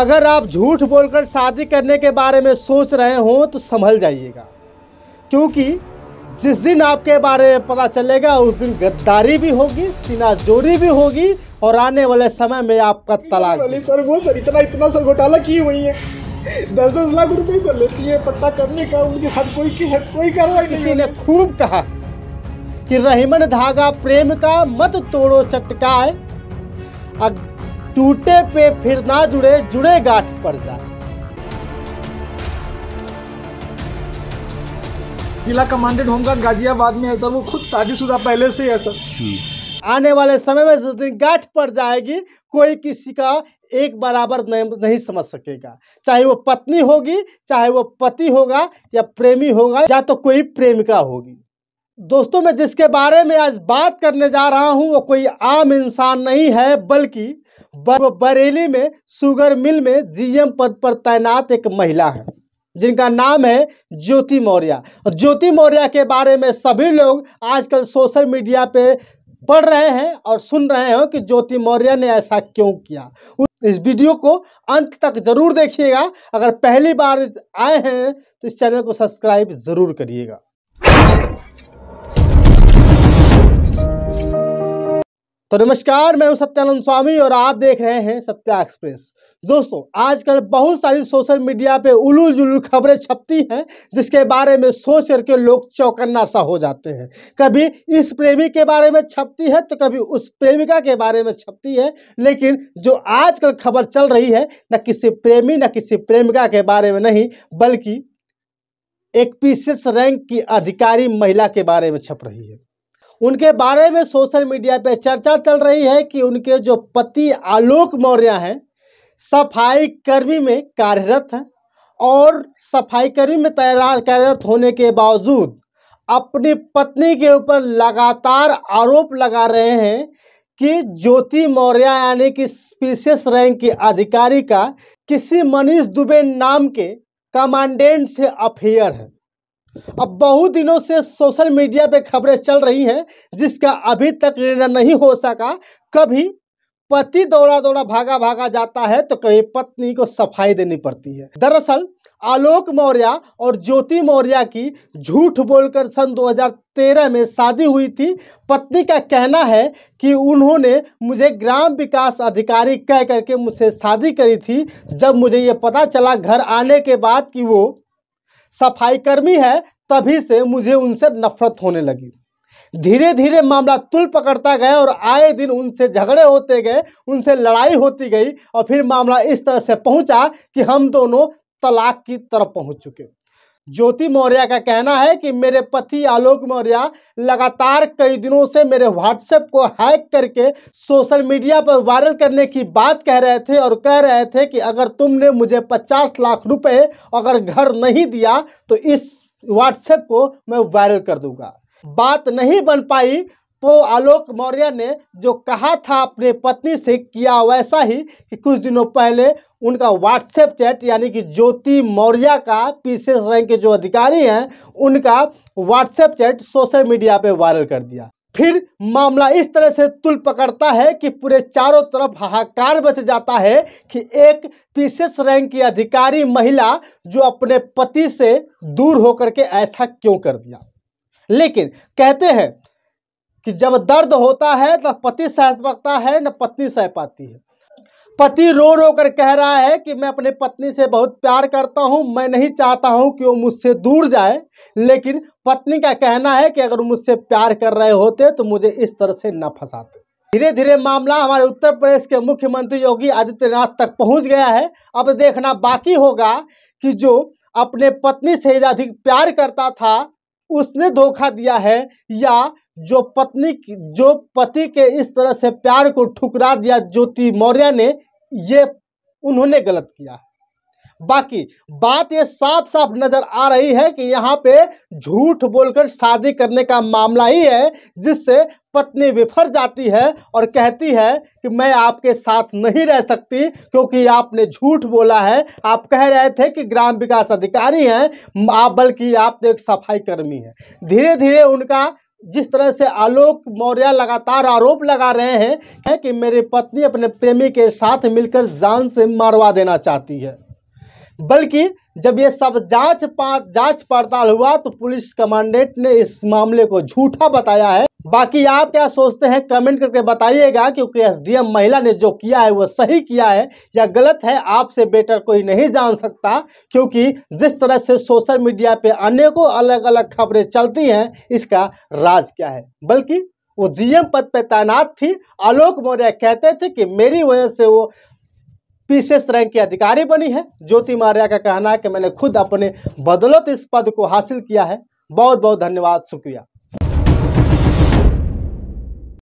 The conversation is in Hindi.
अगर आप झूठ बोलकर शादी करने के बारे में सोच रहे हो तो संभल जाइएगा क्योंकि जिस दिन आपके बारे में पता चलेगा उस दिन गद्दारी भी होगी सिनाजोरी भी होगी और आने वाले समय में आपका तलाक सर वो सर इतना इतना सर घोटाला की हुई है दस दस लाख रुपए सर लेती है पट्टा करने का उनके साथ कोई की है, कोई कार्रवाई किसी ने खूब कहा कि रहीमन धागा प्रेम का मत तोड़ो चटकाए टूटे पे फिर ना जुड़े जुड़े गांठ पर जा जिला कमांडेंट होमगार्ड गाजियाबाद में है सर वो खुद शादीशुदा पहले से है सर हम्म। आने वाले समय में जिस दिन गांठ पड़ जाएगी कोई किसी का एक बराबर नहीं समझ सकेगा चाहे वो पत्नी होगी चाहे वो पति होगा या प्रेमी होगा या तो कोई प्रेमिका होगी दोस्तों मैं जिसके बारे में आज बात करने जा रहा हूं वो कोई आम इंसान नहीं है बल्कि बरेली में शुगर मिल में जीएम पद पर तैनात एक महिला है जिनका नाम है ज्योति मौर्य और ज्योति मौर्य के बारे में सभी लोग आजकल सोशल मीडिया पे पढ़ रहे हैं और सुन रहे हो कि ज्योति मौर्य ने ऐसा क्यों किया इस वीडियो को अंत तक जरूर देखिएगा अगर पहली बार आए हैं तो इस चैनल को सब्सक्राइब जरूर करिएगा तो नमस्कार मैं हूं सत्यानंद स्वामी और आप देख रहे हैं सत्या एक्सप्रेस दोस्तों आजकल बहुत सारी सोशल मीडिया पे उलूल जुलूल खबरें छपती हैं जिसके बारे में सोच करके लोग चौकन्ना सा हो जाते हैं कभी इस प्रेमी के बारे में छपती है तो कभी उस प्रेमिका के बारे में छपती है लेकिन जो आजकल खबर चल रही है न किसी प्रेमी न किसी प्रेमिका के बारे में नहीं बल्कि एक पीसीएस रैंक की अधिकारी महिला के बारे में छप रही है उनके बारे में सोशल मीडिया पे चर्चा चल रही है कि उनके जो पति आलोक मौर्य हैं सफाई कर्मी में कार्यरत हैं और सफाई कर्मी में तैरा कार्यरत होने के बावजूद अपनी पत्नी के ऊपर लगातार आरोप लगा रहे हैं कि ज्योति मौर्य यानी कि स्पीशियस रैंक के अधिकारी का किसी मनीष दुबे नाम के कमांडेंट से अफेयर है अब बहुत दिनों से सोशल मीडिया पे खबरें चल रही हैं जिसका अभी तक निर्णय नहीं हो सका कभी पति दौड़ा दौड़ा भागा भागा जाता है तो कभी पत्नी को सफाई देनी पड़ती है दरअसल आलोक मौर्य और ज्योति मौर्य की झूठ बोलकर सन 2013 में शादी हुई थी पत्नी का कहना है कि उन्होंने मुझे ग्राम विकास अधिकारी कह करके मुझसे शादी करी थी जब मुझे ये पता चला घर आने के बाद कि वो सफाईकर्मी है तभी से मुझे उनसे नफरत होने लगी धीरे धीरे मामला तुल पकड़ता गया और आए दिन उनसे झगड़े होते गए उनसे लड़ाई होती गई और फिर मामला इस तरह से पहुंचा कि हम दोनों तलाक की तरफ पहुंच चुके ज्योति मौर्य का कहना है कि मेरे पति आलोक मौर्य लगातार कई दिनों से मेरे व्हाट्सएप को हैक करके सोशल मीडिया पर वायरल करने की बात कह रहे थे और कह रहे थे कि अगर तुमने मुझे 50 लाख रुपए अगर घर नहीं दिया तो इस व्हाट्सएप को मैं वायरल कर दूंगा बात नहीं बन पाई तो आलोक मौर्य ने जो कहा था अपने पत्नी से किया वैसा ही कि कुछ दिनों पहले उनका व्हाट्सएप चैट यानी कि ज्योति मौर्य का पीसीएस रैंक के जो अधिकारी हैं उनका व्हाट्सएप चैट सोशल मीडिया पे वायरल कर दिया फिर मामला इस तरह से तुल पकड़ता है कि पूरे चारों तरफ हाहाकार बच जाता है कि एक पीसीएस रैंक की अधिकारी महिला जो अपने पति से दूर होकर के ऐसा क्यों कर दिया लेकिन कहते हैं कि जब दर्द होता है तब तो पति सह सकता है न पत्नी सह पाती है पति रो रो कर कह रहा है कि मैं अपने पत्नी से बहुत प्यार करता हूँ मैं नहीं चाहता हूँ कि वो मुझसे दूर जाए लेकिन पत्नी का कहना है कि अगर मुझसे प्यार कर रहे होते तो मुझे इस तरह से न फंसाते धीरे धीरे मामला हमारे उत्तर प्रदेश के मुख्यमंत्री योगी आदित्यनाथ तक पहुंच गया है अब देखना बाकी होगा कि जो अपने पत्नी से अधिक प्यार करता था उसने धोखा दिया है या जो पत्नी की जो पति के इस तरह से प्यार को ठुकरा दिया ज्योति मौर्य ने ये उन्होंने गलत किया बाकी बात ये साफ साफ नजर आ रही है कि यहाँ पे झूठ बोलकर शादी करने का मामला ही है जिससे पत्नी विफर जाती है और कहती है कि मैं आपके साथ नहीं रह सकती क्योंकि आपने झूठ बोला है आप कह रहे थे कि ग्राम विकास अधिकारी हैं आप बल्कि आप तो एक सफाई कर्मी हैं धीरे धीरे उनका जिस तरह से आलोक मौर्य लगातार आरोप लगा रहे हैं है कि मेरी पत्नी अपने प्रेमी के साथ मिलकर जान से मारवा देना चाहती है बल्कि जब ये सब जांच पा जांच पड़ताल हुआ तो पुलिस कमांडेंट ने इस मामले को झूठा बताया है बाकी आप क्या सोचते हैं कमेंट करके बताइएगा क्योंकि एसडीएम महिला ने जो किया है वो सही किया है या गलत है आपसे बेटर कोई नहीं जान सकता क्योंकि जिस तरह से सोशल मीडिया पे अनेकों अलग अलग खबरें चलती हैं इसका राज क्या है बल्कि वो जीएम पद पे तैनात थी आलोक मौर्य कहते थे कि मेरी वजह से वो पीसीएस रैंक की अधिकारी बनी है ज्योति मौर्य का कहना है कि मैंने खुद अपने बदौलत इस पद को हासिल किया है बहुत बहुत धन्यवाद शुक्रिया